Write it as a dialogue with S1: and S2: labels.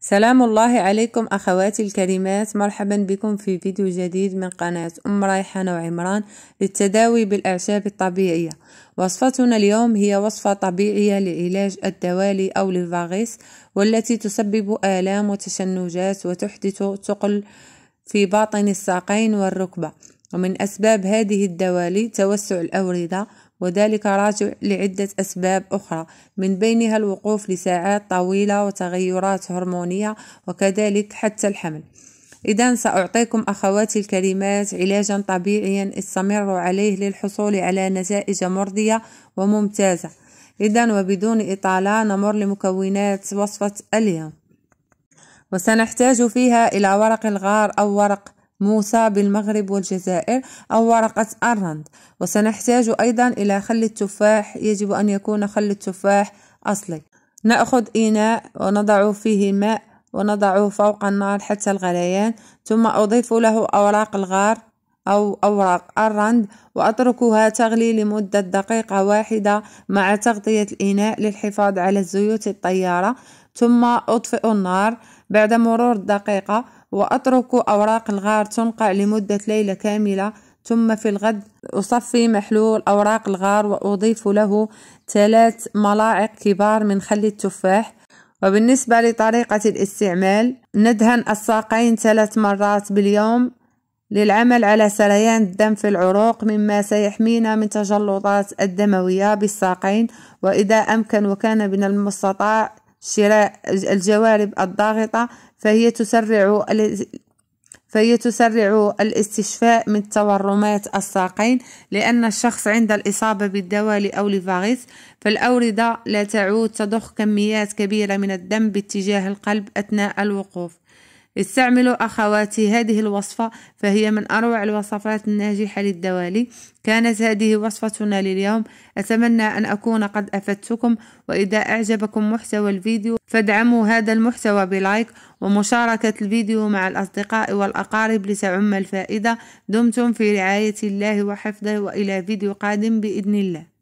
S1: سلام الله عليكم أخواتي الكريمات مرحبا بكم في فيديو جديد من قناة أم ريحانة وعمران للتداوي بالأعشاب الطبيعية وصفتنا اليوم هي وصفة طبيعية لعلاج الدوالي أو للفاغيس والتي تسبب آلام وتشنجات وتحدث ثقل في باطن الساقين والركبة ومن أسباب هذه الدوالي توسع الأوردة وذلك راجع لعدة أسباب أخرى من بينها الوقوف لساعات طويلة وتغيرات هرمونية وكذلك حتى الحمل إذا سأعطيكم أخواتي الكريمات علاجا طبيعيا استمروا عليه للحصول على نتائج مرضية وممتازة إذا وبدون إطالة نمر لمكونات وصفة اليوم وسنحتاج فيها إلى ورق الغار أو ورق موسى بالمغرب والجزائر أو ورقة أرند وسنحتاج أيضا إلى خل التفاح يجب أن يكون خل التفاح أصلي نأخذ إناء ونضع فيه ماء ونضعه فوق النار حتى الغليان ثم أضيف له أوراق الغار أو أوراق الرند وأتركها تغلي لمدة دقيقة واحدة مع تغطية الإناء للحفاظ على زيوت الطيارة ثم أطفئ النار بعد مرور دقيقة وأترك أوراق الغار تنقع لمدة ليلة كاملة ثم في الغد أصفي محلول أوراق الغار وأضيف له ثلاث ملاعق كبار من خل التفاح وبالنسبة لطريقة الاستعمال ندهن الساقين ثلاث مرات باليوم للعمل على سريان الدم في العروق مما سيحمينا من تجلطات الدموية بالساقين وإذا أمكن وكان من المستطاع شراء الجوارب الضاغطة فهي تسرع فهي تسرع الاستشفاء من تورمات الساقين لأن الشخص عند الإصابة بالدوالي أو الفاغيس فالأوردة لا تعود تضخ كميات كبيرة من الدم باتجاه القلب أثناء الوقوف استعملوا أخواتي هذه الوصفة فهي من أروع الوصفات الناجحة للدوالي كانت هذه وصفتنا لليوم أتمنى أن أكون قد أفدتكم وإذا أعجبكم محتوى الفيديو فادعموا هذا المحتوى بلايك ومشاركة الفيديو مع الأصدقاء والأقارب لتعم الفائدة دمتم في رعاية الله وحفظه وإلى فيديو قادم بإذن الله